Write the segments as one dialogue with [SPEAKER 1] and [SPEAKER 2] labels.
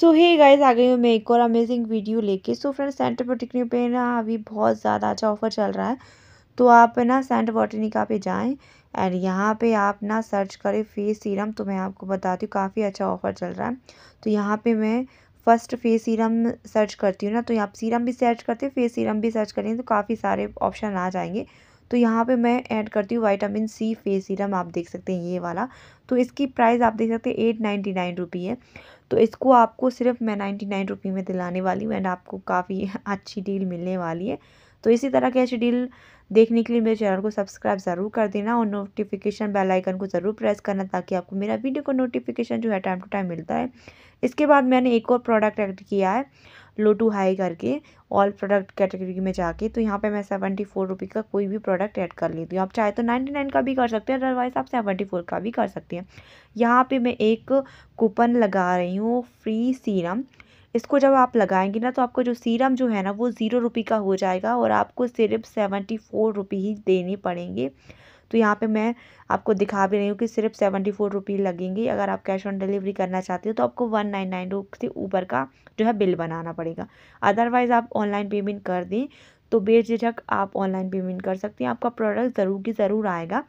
[SPEAKER 1] सो hey guys आ गई हूँ मैं एक और अमेजिंग वीडियो लेके सो फ्रेंड्स सेंट बॉटिकनी पे ना अभी बहुत ज़्यादा अच्छा ऑफर चल रहा है तो आप ना सेंट बॉटनिका पे जाएं एंड यहाँ पे आप ना सर्च करें फेस सीरम तो मैं आपको बताती हूँ काफ़ी अच्छा ऑफर चल रहा है तो यहाँ पे मैं फर्स्ट फेस सीरम सर्च करती हूँ ना तो आप सीरम भी सर्च करते हैं फेस सीरम भी सर्च करेंगे तो काफ़ी सारे ऑप्शन आ जाएंगे तो यहाँ पे मैं ऐड करती हूँ वाइटामिन सी फेस सीरम आप देख सकते हैं ये वाला तो इसकी प्राइस आप देख सकते हैं एट नाइन्टी नाइन रुपी है तो इसको आपको सिर्फ मैं नाइन्टी नाइन रुपी में दिलाने वाली हूँ एंड आपको काफ़ी अच्छी डील मिलने वाली है तो इसी तरह की अच्छी डील देखने के लिए मेरे चैनल को सब्सक्राइब ज़रूर कर देना और नोटिफिकेशन बेल आइकन को ज़रूर प्रेस करना ताकि आपको मेरा वीडियो का नोटिफिकेशन जो है टाइम टू टाइम मिलता है इसके बाद मैंने एक और प्रोडक्ट एड किया है लो टू हाई करके ऑल प्रोडक्ट कैटेगरी में जाके तो यहाँ पे मैं सेवेंटी फोर रुपी का कोई भी प्रोडक्ट ऐड कर लेती हूँ आप चाहे तो नाइन्टी नाइन का भी कर सकते हैं अदरवाइज़ आप सेवेंटी फोर का भी कर सकते हैं यहाँ पे मैं एक कूपन लगा रही हूँ फ्री सीरम इसको जब आप लगाएंगे ना तो आपको जो सीरम जो है ना वो ज़ीरो रुपी का हो जाएगा और आपको सिर्फ सेवेंटी फोर रुपी ही देने पड़ेंगे तो यहाँ पे मैं आपको दिखा भी रही हूँ कि सिर्फ सेवेंटी फोर रुपी लगेंगी अगर आप कैश ऑन डिलीवरी करना चाहते हो तो आपको वन नाइन नाइन से ऊपर का जो है बिल बनाना पड़ेगा अदरवाइज़ आप ऑनलाइन पेमेंट कर दें तो बेझिझक आप ऑनलाइन पेमेंट कर सकते हैं आपका प्रोडक्ट ज़रूर की ज़रूर आएगा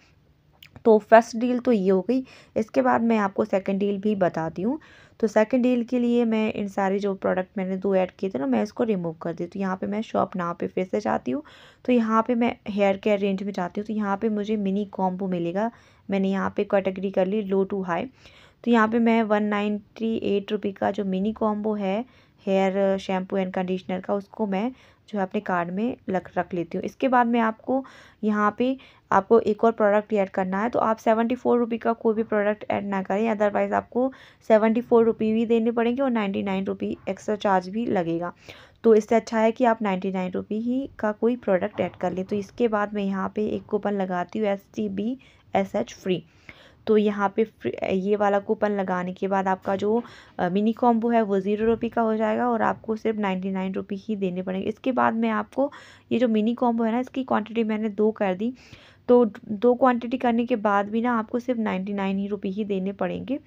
[SPEAKER 1] तो फर्स्ट डील तो ये हो गई इसके बाद मैं आपको सेकंड डील भी बताती हूँ तो सेकंड डील के लिए मैं इन सारे जो प्रोडक्ट मैंने दो ऐड किए थे ना मैं इसको रिमूव कर दी तो यहाँ पे मैं शॉप नाव पे फिर से जाती हूँ तो यहाँ पे मैं हेयर केयर रेंज में जाती हूँ तो यहाँ पे मुझे मिनी कॉम्बो मिलेगा मैंने यहाँ पर कैटेगरी कर ली लो टू हाई तो यहाँ पर मैं वन नाइन्टी एट का जो मिनी कॉम्बो है हेयर शैम्पू एंड कंडीशनर का उसको मैं जो है अपने कार्ड में लग रख लेती हूँ इसके बाद में आपको यहाँ पे आपको एक और प्रोडक्ट ऐड करना है तो आप सेवेंटी फोर रुपी का कोई भी प्रोडक्ट ऐड ना करें अदरवाइज़ आपको सेवेंटी फोर रुपी भी देने पड़ेंगे और ninety nine rupee extra charge भी लगेगा तो इससे अच्छा है कि आप नाइन्टी नाइन रुपी ही का कोई प्रोडक्ट ऐड कर लें तो इसके बाद मैं यहाँ पर एक कूपन लगाती हूँ S T B S H free तो यहाँ पे ये वाला कूपन लगाने के बाद आपका जो मिनी कॉम्बो है वो ज़ीरो रुपये का हो जाएगा और आपको सिर्फ नाइन्टी नाइन रुपये ही देने पड़ेंगे इसके बाद मैं आपको ये जो मिनी कॉम्बो है ना इसकी क्वांटिटी मैंने दो कर दी तो दो क्वांटिटी करने के बाद भी ना आपको सिर्फ नाइन्टी नाइन ही रुपये ही देने पड़ेंगे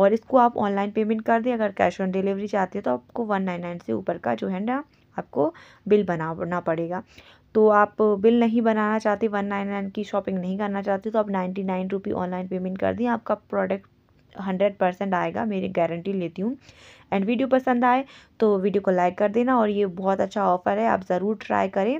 [SPEAKER 1] और इसको आप ऑनलाइन पेमेंट कर दें अगर कैश ऑन डिलीवरी चाहते हैं तो आपको वन नाइन नाइन से ऊपर का जो है ना आपको बिल बनाना पड़ेगा तो आप बिल नहीं बनाना चाहते वन नाइन नाइन की शॉपिंग नहीं करना चाहते तो आप ninety nine rupee online payment कर दिए आपका प्रोडक्ट हंड्रेड परसेंट आएगा मेरी गारंटी लेती हूँ एंड वीडियो पसंद आए तो वीडियो को लाइक कर देना और ये बहुत अच्छा ऑफ़र है आप ज़रूर ट्राई करें